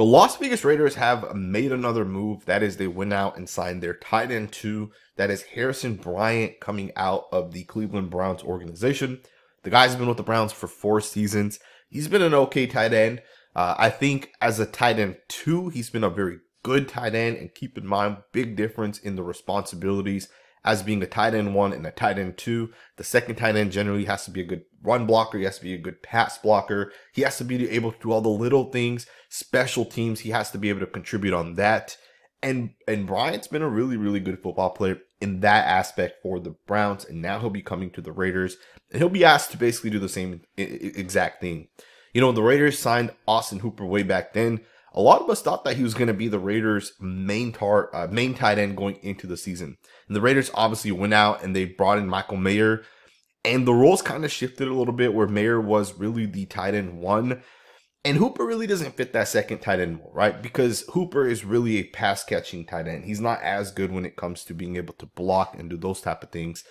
The Las Vegas Raiders have made another move. That is, they went out and signed their tight end two. That is Harrison Bryant coming out of the Cleveland Browns organization. The guy's been with the Browns for four seasons. He's been an okay tight end. Uh, I think as a tight end two, he's been a very good tight end. And keep in mind, big difference in the responsibilities as being a tight end one and a tight end two. The second tight end generally has to be a good run blocker. He has to be a good pass blocker. He has to be able to do all the little things, special teams. He has to be able to contribute on that. And and Bryant's been a really really good football player in that aspect for the Browns, and now he'll be coming to the Raiders, and he'll be asked to basically do the same exact thing. You know, the Raiders signed Austin Hooper way back then a lot of us thought that he was going to be the Raiders' main tar, uh, main tight end going into the season. And the Raiders obviously went out and they brought in Michael Mayer, and the roles kind of shifted a little bit where Mayer was really the tight end one, and Hooper really doesn't fit that second tight end role, right? Because Hooper is really a pass catching tight end. He's not as good when it comes to being able to block and do those type of things.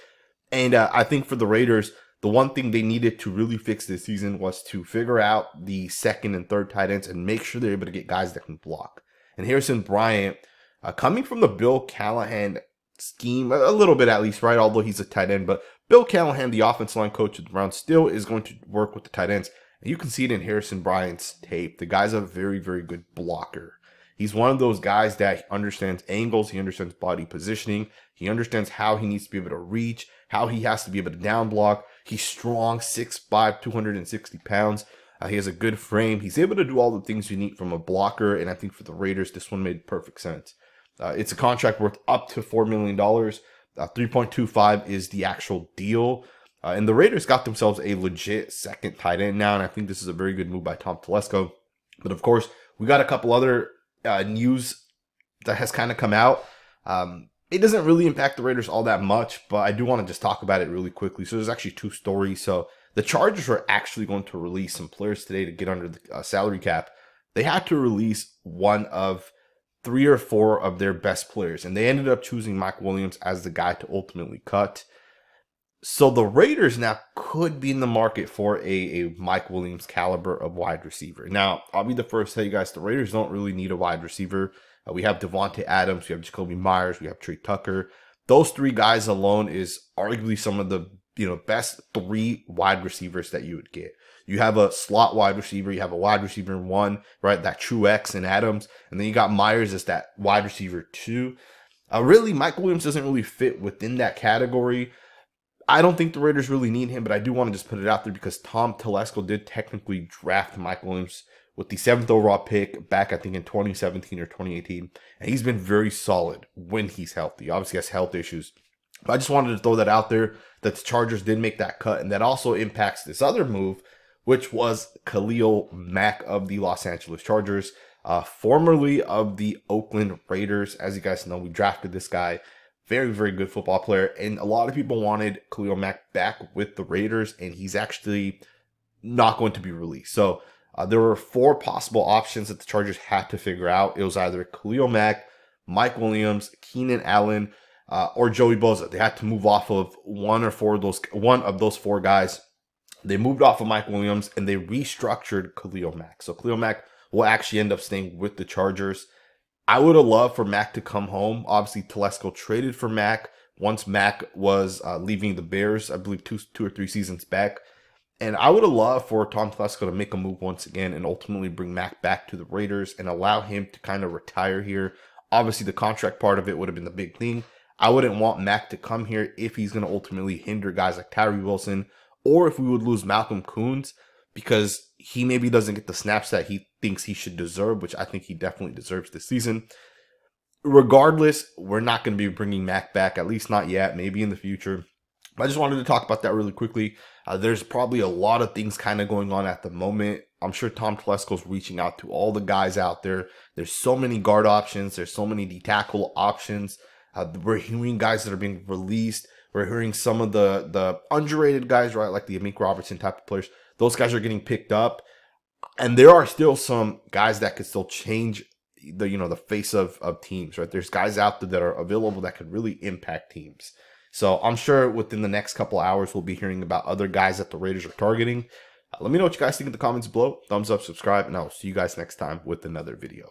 And uh, I think for the Raiders, the one thing they needed to really fix this season was to figure out the second and third tight ends and make sure they're able to get guys that can block. And Harrison Bryant, uh, coming from the Bill Callahan scheme, a little bit at least, right? Although he's a tight end, but Bill Callahan, the offensive line coach of the Browns, still is going to work with the tight ends. And you can see it in Harrison Bryant's tape. The guy's a very, very good blocker. He's one of those guys that understands angles, he understands body positioning, he understands how he needs to be able to reach, how he has to be able to down block. He's strong, 6'5, 260 pounds. Uh, he has a good frame. He's able to do all the things you need from a blocker, and I think for the Raiders, this one made perfect sense. Uh, it's a contract worth up to $4 million. Uh, 3.25 is the actual deal. Uh, and the Raiders got themselves a legit second tight end now, and I think this is a very good move by Tom Telesco. But of course, we got a couple other uh, news that has kind of come out. Um, it doesn't really impact the Raiders all that much, but I do want to just talk about it really quickly. So there's actually two stories. So the Chargers are actually going to release some players today to get under the uh, salary cap. They had to release one of three or four of their best players, and they ended up choosing Mike Williams as the guy to ultimately cut. So the Raiders now could be in the market for a, a Mike Williams caliber of wide receiver. Now, I'll be the first to tell you guys the Raiders don't really need a wide receiver. Uh, we have Devonte Adams, we have Jacoby Myers, we have Trey Tucker. Those three guys alone is arguably some of the you know best three wide receivers that you would get. You have a slot wide receiver, you have a wide receiver one, right? That true X and Adams, and then you got Myers as that wide receiver two. Uh, really, Michael Williams doesn't really fit within that category. I don't think the Raiders really need him, but I do want to just put it out there because Tom Telesco did technically draft Michael Williams with the seventh overall pick back, I think, in 2017 or 2018. And he's been very solid when he's healthy. Obviously, has health issues. But I just wanted to throw that out there that the Chargers did make that cut. And that also impacts this other move, which was Khalil Mack of the Los Angeles Chargers, uh, formerly of the Oakland Raiders. As you guys know, we drafted this guy. Very, very good football player. And a lot of people wanted Khalil Mack back with the Raiders, and he's actually not going to be released. So uh, there were four possible options that the Chargers had to figure out. It was either Khalil Mack, Mike Williams, Keenan Allen, uh, or Joey Boza. They had to move off of one or four of those one of those four guys. They moved off of Mike Williams and they restructured Khalil Mack. So Khalil Mack will actually end up staying with the Chargers. I would have loved for Mack to come home. Obviously, Telesco traded for Mack once Mack was uh, leaving the Bears. I believe two two or three seasons back. And I would have loved for Tom Telesco to make a move once again and ultimately bring Mac back to the Raiders and allow him to kind of retire here. Obviously, the contract part of it would have been the big thing. I wouldn't want Mac to come here if he's going to ultimately hinder guys like Tyree Wilson or if we would lose Malcolm Coons because he maybe doesn't get the snaps that he thinks he should deserve, which I think he definitely deserves this season. Regardless, we're not going to be bringing Mac back, at least not yet, maybe in the future. I just wanted to talk about that really quickly. Uh, there's probably a lot of things kind of going on at the moment. I'm sure Tom Telesco's reaching out to all the guys out there. There's so many guard options. There's so many D tackle options. Uh, we're hearing guys that are being released. We're hearing some of the the underrated guys, right? Like the Amik Robertson type of players. Those guys are getting picked up, and there are still some guys that could still change the you know the face of of teams, right? There's guys out there that are available that could really impact teams. So I'm sure within the next couple hours, we'll be hearing about other guys that the Raiders are targeting. Uh, let me know what you guys think in the comments below. Thumbs up, subscribe, and I'll see you guys next time with another video.